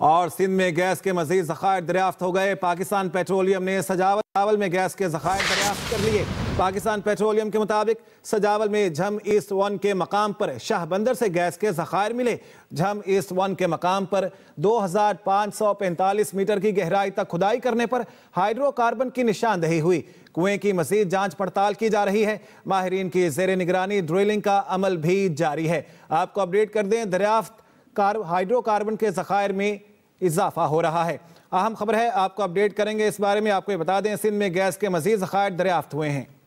और सिंध में गैस के मजीद जखायर दरियाफ्त हो गए पाकिस्तान पेट्रोलियम ने सजावल सजावल में गैस के जखायर दरियाफ्त कर लिए पाकिस्तान पेट्रोलियम के मुताबिक सजावल में झम ईस्ट वन के मकाम पर शाहबंदर से गैस के जखायर मिले झम ईस्ट वन के मकाम पर 2545 मीटर की गहराई तक खुदाई करने पर हाइड्रोकार्बन की निशानदही हुई कुएं की मजीद जांच पड़ताल की जा रही है माहरीन की जेर निगरानी ड्रिलिंग का अमल भी जारी है आपको अपडेट कर दें दरियाफ्त हाइड्रोकार्बन के जखायर में इजाफा हो रहा है अहम खबर है आपको अपडेट करेंगे इस बारे में आपको बता दें सिंध में गैस के मजीद ज़खायर दरियाफ्त हुए हैं